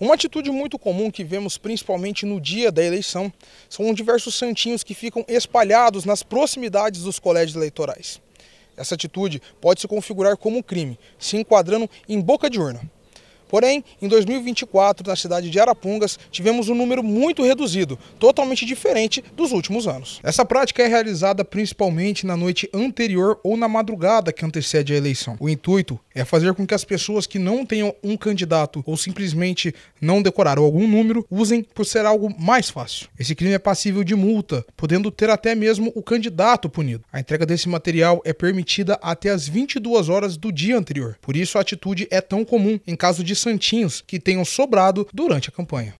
Uma atitude muito comum que vemos principalmente no dia da eleição são diversos santinhos que ficam espalhados nas proximidades dos colégios eleitorais. Essa atitude pode se configurar como crime, se enquadrando em boca de urna. Porém, em 2024, na cidade de Arapungas, tivemos um número muito reduzido, totalmente diferente dos últimos anos. Essa prática é realizada principalmente na noite anterior ou na madrugada que antecede a eleição. O intuito é fazer com que as pessoas que não tenham um candidato ou simplesmente não decoraram algum número usem por ser algo mais fácil. Esse crime é passível de multa, podendo ter até mesmo o candidato punido. A entrega desse material é permitida até as 22 horas do dia anterior. Por isso a atitude é tão comum em caso de santinhos que tenham sobrado durante a campanha.